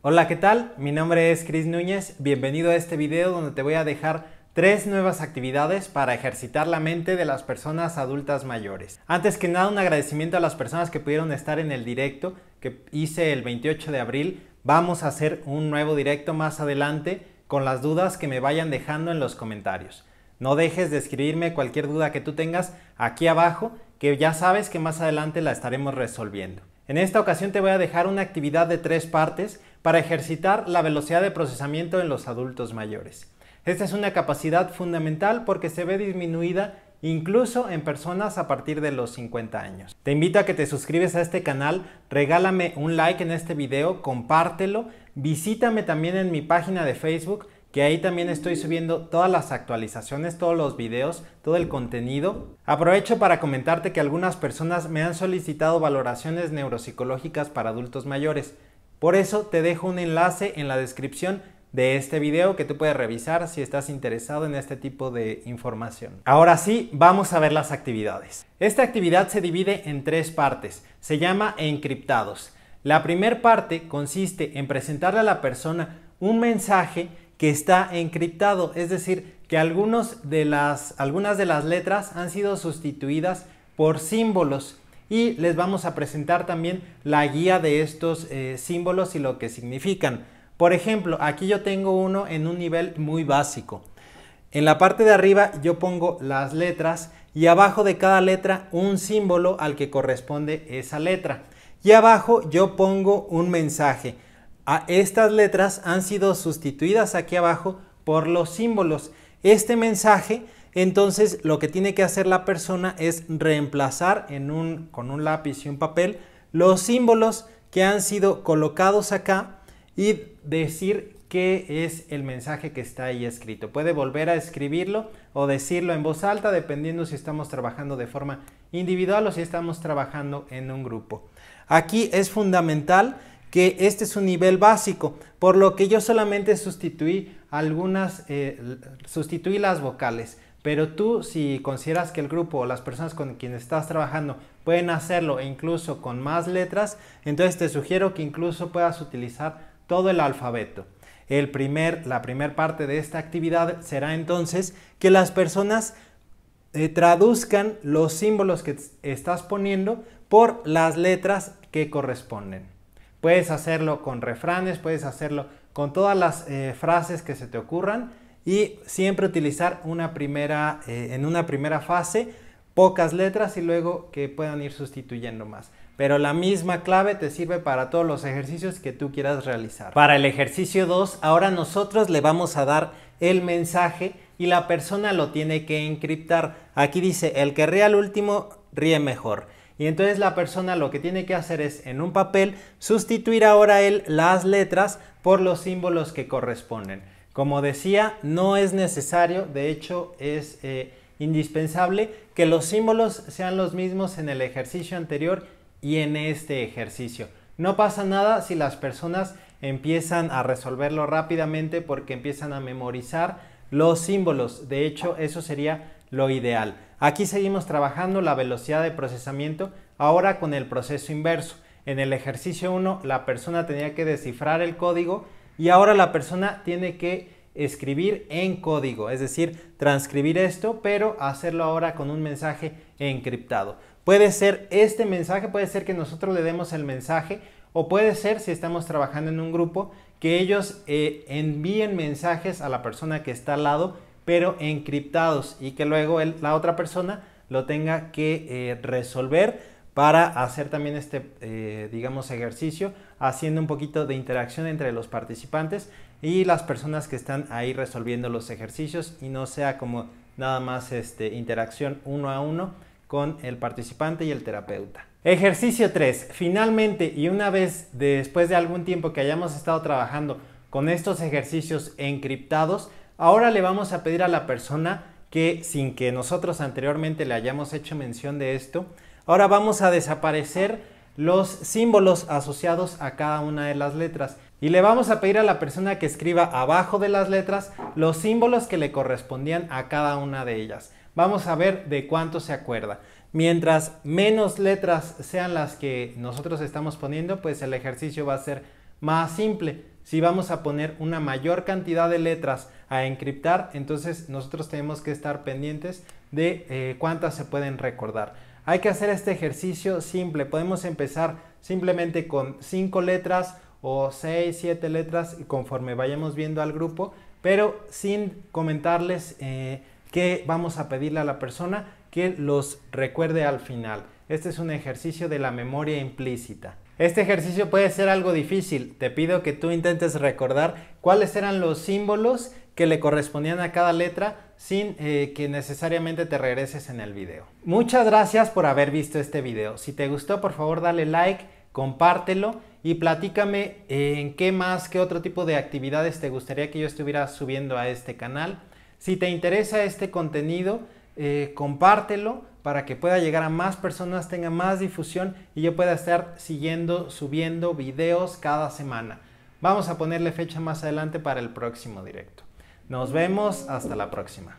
Hola, ¿qué tal? Mi nombre es Cris Núñez. Bienvenido a este video donde te voy a dejar tres nuevas actividades para ejercitar la mente de las personas adultas mayores. Antes que nada, un agradecimiento a las personas que pudieron estar en el directo que hice el 28 de abril. Vamos a hacer un nuevo directo más adelante con las dudas que me vayan dejando en los comentarios. No dejes de escribirme cualquier duda que tú tengas aquí abajo, que ya sabes que más adelante la estaremos resolviendo. En esta ocasión te voy a dejar una actividad de tres partes para ejercitar la velocidad de procesamiento en los adultos mayores. Esta es una capacidad fundamental porque se ve disminuida incluso en personas a partir de los 50 años. Te invito a que te suscribes a este canal, regálame un like en este video, compártelo, visítame también en mi página de Facebook que ahí también estoy subiendo todas las actualizaciones, todos los videos, todo el contenido. Aprovecho para comentarte que algunas personas me han solicitado valoraciones neuropsicológicas para adultos mayores. Por eso te dejo un enlace en la descripción de este video que tú puedes revisar si estás interesado en este tipo de información. Ahora sí, vamos a ver las actividades. Esta actividad se divide en tres partes. Se llama encriptados. La primera parte consiste en presentarle a la persona un mensaje que está encriptado, es decir, que algunos de algunas de las letras han sido sustituidas por símbolos. Y les vamos a presentar también la guía de estos eh, símbolos y lo que significan. Por ejemplo, aquí yo tengo uno en un nivel muy básico. En la parte de arriba yo pongo las letras y abajo de cada letra un símbolo al que corresponde esa letra. Y abajo yo pongo un mensaje estas letras han sido sustituidas aquí abajo por los símbolos. Este mensaje, entonces lo que tiene que hacer la persona es reemplazar con un lápiz y un papel los símbolos que han sido colocados acá y decir qué es el mensaje que está ahí escrito. Puede volver a escribirlo o decirlo en voz alta dependiendo si estamos trabajando de forma individual o si estamos trabajando en un grupo. Aquí es fundamental que este es un nivel básico, por lo que yo solamente sustituí algunas, eh, sustituí las vocales. Pero tú, si consideras que el grupo o las personas con quienes estás trabajando pueden hacerlo e incluso con más letras, entonces te sugiero que incluso puedas utilizar todo el alfabeto. El primer, la primera parte de esta actividad será entonces que las personas eh, traduzcan los símbolos que estás poniendo por las letras que corresponden. Puedes hacerlo con refranes, puedes hacerlo con todas las eh, frases que se te ocurran y siempre utilizar una primera, eh, en una primera fase pocas letras y luego que puedan ir sustituyendo más. Pero la misma clave te sirve para todos los ejercicios que tú quieras realizar. Para el ejercicio 2, ahora nosotros le vamos a dar el mensaje y la persona lo tiene que encriptar. Aquí dice, el que ríe al último, ríe mejor. Y entonces la persona lo que tiene que hacer es en un papel sustituir ahora él las letras por los símbolos que corresponden. Como decía, no es necesario, de hecho es eh, indispensable que los símbolos sean los mismos en el ejercicio anterior y en este ejercicio. No pasa nada si las personas empiezan a resolverlo rápidamente porque empiezan a memorizar los símbolos. De hecho, eso sería lo ideal. Aquí seguimos trabajando la velocidad de procesamiento, ahora con el proceso inverso. En el ejercicio 1 la persona tenía que descifrar el código y ahora la persona tiene que escribir en código, es decir, transcribir esto, pero hacerlo ahora con un mensaje encriptado. Puede ser este mensaje, puede ser que nosotros le demos el mensaje o puede ser si estamos trabajando en un grupo que ellos eh, envíen mensajes a la persona que está al lado pero encriptados y que luego la otra persona lo tenga que eh, resolver para hacer también este, eh, digamos, ejercicio, haciendo un poquito de interacción entre los participantes y las personas que están ahí resolviendo los ejercicios y no sea como nada más este, interacción uno a uno con el participante y el terapeuta. Ejercicio 3. Finalmente y una vez después de algún tiempo que hayamos estado trabajando con estos ejercicios encriptados, Ahora le vamos a pedir a la persona que sin que nosotros anteriormente le hayamos hecho mención de esto, ahora vamos a desaparecer los símbolos asociados a cada una de las letras y le vamos a pedir a la persona que escriba abajo de las letras los símbolos que le correspondían a cada una de ellas. Vamos a ver de cuánto se acuerda. Mientras menos letras sean las que nosotros estamos poniendo, pues el ejercicio va a ser más simple. Si vamos a poner una mayor cantidad de letras a encriptar, entonces nosotros tenemos que estar pendientes de eh, cuántas se pueden recordar. Hay que hacer este ejercicio simple. Podemos empezar simplemente con 5 letras o 6, 7 letras conforme vayamos viendo al grupo, pero sin comentarles eh, que vamos a pedirle a la persona que los recuerde al final. Este es un ejercicio de la memoria implícita. Este ejercicio puede ser algo difícil. Te pido que tú intentes recordar cuáles eran los símbolos que le correspondían a cada letra sin eh, que necesariamente te regreses en el video. Muchas gracias por haber visto este video. Si te gustó, por favor dale like, compártelo y platícame eh, en qué más, qué otro tipo de actividades te gustaría que yo estuviera subiendo a este canal. Si te interesa este contenido, eh, compártelo para que pueda llegar a más personas, tenga más difusión y yo pueda estar siguiendo, subiendo videos cada semana. Vamos a ponerle fecha más adelante para el próximo directo. Nos vemos, hasta la próxima.